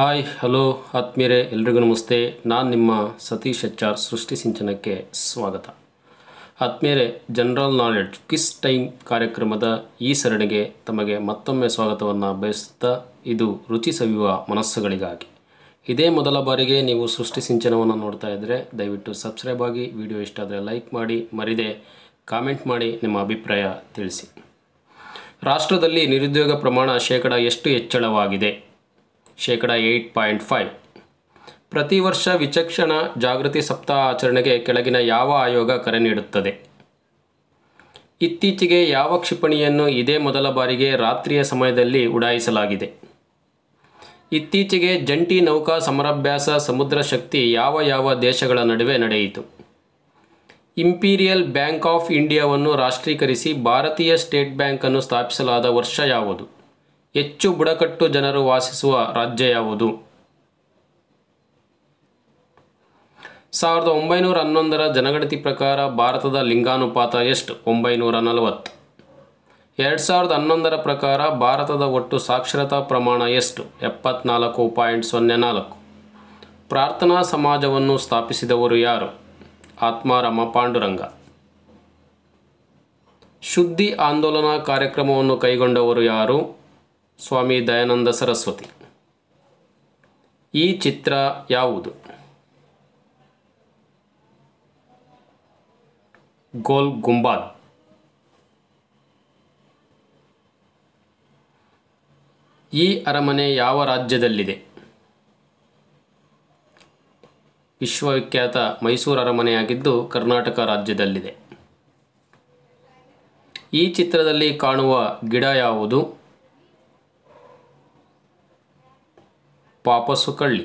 hi hello ಆತ್ಮೀರೆ ಎಲ್ರಿಗೂ ನಮಸ್ತೆ ನಾನು ನಿಮ್ಮ ಸತೀಶ್ ಅಚ್ಚಾರ್ ಸೃಷ್ಟಿ ಸಿಂಚನಕ್ಕೆ ಸ್ವಾಗತ ಆತ್ಮೀಯರೇ ಜನರಲ್ ನಾಲೆಡ್ಜ್ ಕಿಸ್ ಟೈಮ್ ಕಾರ್ಯಕ್ರಮದ ಈ ಸರಣಿಗೆ ತಮಗೆ ಮತ್ತೊಮ್ಮೆ ಸ್ವಾಗತವನ್ನು ಬಯಸುತ್ತಾ ಇದು ರುಚಿ ಸವಿಯುವ ಮನಸ್ಸುಗಳಿಗಾಗಿ ಇದೇ ಮೊದಲ ಬಾರಿಗೆ ನೀವು ಸೃಷ್ಟಿ ಸಿಂಚನವನ್ನು ನೋಡ್ತಾ ಇದ್ದರೆ ದಯವಿಟ್ಟು ಸಬ್ಸ್ಕ್ರೈಬ್ ಆಗಿ ವಿಡಿಯೋ ಇಷ್ಟ ಆದರೆ ಲೈಕ್ ಮಾಡಿ ಮರಿದೆ ಕಾಮೆಂಟ್ ಮಾಡಿ ನಿಮ್ಮ ಅಭಿಪ್ರಾಯ ತಿಳಿಸಿ ರಾಷ್ಟ್ರದಲ್ಲಿ ನಿರುದ್ಯೋಗ ಪ್ರಮಾಣ ಶೇಕಡ ಎಷ್ಟು ಹೆಚ್ಚಳವಾಗಿದೆ ಶೇಕಡ ಏಯ್ಟ್ ಪಾಯಿಂಟ್ ಫೈವ್ ಪ್ರತಿ ವರ್ಷ ವಿಚಕ್ಷಣ ಜಾಗೃತಿ ಸಪ್ತಾಹ ಆಚರಣೆಗೆ ಕೆಳಗಿನ ಯಾವ ಆಯೋಗ ಕರೆ ನೀಡುತ್ತದೆ ಇತ್ತೀಚೆಗೆ ಯಾವ ಕ್ಷಿಪಣಿಯನ್ನು ಇದೇ ಮೊದಲ ಬಾರಿಗೆ ರಾತ್ರಿಯ ಸಮಯದಲ್ಲಿ ಉಡಾಯಿಸಲಾಗಿದೆ ಇತ್ತೀಚೆಗೆ ಜಂಟಿ ನೌಕಾ ಸಮರಾಭ್ಯಾಸ ಸಮುದ್ರ ಶಕ್ತಿ ಯಾವ ಯಾವ ದೇಶಗಳ ನಡುವೆ ನಡೆಯಿತು ಇಂಪೀರಿಯಲ್ ಬ್ಯಾಂಕ್ ಆಫ್ ಇಂಡಿಯಾವನ್ನು ರಾಷ್ಟ್ರೀಕರಿಸಿ ಭಾರತೀಯ ಸ್ಟೇಟ್ ಬ್ಯಾಂಕನ್ನು ಸ್ಥಾಪಿಸಲಾದ ವರ್ಷ ಯಾವುದು ಹೆಚ್ಚು ಬುಡಕಟ್ಟು ಜನರು ವಾಸಿಸುವ ರಾಜ್ಯ ಯಾವುದು ಸಾವಿರದ ಒಂಬೈನೂರ ಹನ್ನೊಂದರ ಜನಗಣತಿ ಪ್ರಕಾರ ಭಾರತದ ಲಿಂಗಾನುಪಾತ ಎಷ್ಟು ಒಂಬೈನೂರ ನಲವತ್ತು ಎರಡು ಸಾವಿರದ ಹನ್ನೊಂದರ ಪ್ರಕಾರ ಭಾರತದ ಒಟ್ಟು ಸಾಕ್ಷರತಾ ಪ್ರಮಾಣ ಎಷ್ಟು ಎಪ್ಪತ್ನಾಲ್ಕು ಪಾಯಿಂಟ್ ಸೊನ್ನೆ ನಾಲ್ಕು ಪ್ರಾರ್ಥನಾ ಸಮಾಜವನ್ನು ಸ್ಥಾಪಿಸಿದವರು ಯಾರು ಆತ್ಮಾರಾಮ ಪಾಂಡುರಂಗ ಶುದ್ಧಿ ಆಂದೋಲನ ಕಾರ್ಯಕ್ರಮವನ್ನು ಕೈಗೊಂಡವರು ಯಾರು ಸ್ವಾಮಿ ದಯಾನಂದ ಸರಸ್ವತಿ ಈ ಚಿತ್ರ ಯಾವುದು ಗೋಲ್ ಗುಂಬಾದ್ ಈ ಅರಮನೆ ಯಾವ ರಾಜ್ಯದಲ್ಲಿದೆ ವಿಶ್ವವಿಖ್ಯಾತ ಮೈಸೂರು ಅರಮನೆಯಾಗಿದ್ದು ಕರ್ನಾಟಕ ರಾಜ್ಯದಲ್ಲಿದೆ ಈ ಚಿತ್ರದಲ್ಲಿ ಕಾಣುವ ಗಿಡ ಯಾವುದು ವಾಪಸ್ಸು ಕಳ್ಳಿ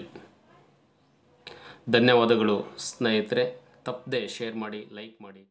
ಧನ್ಯವಾದಗಳು ಸ್ನೇಹಿತರೆ ತಪ್ಪದೆ ಶೇರ್ ಮಾಡಿ ಲೈಕ್ ಮಾಡಿ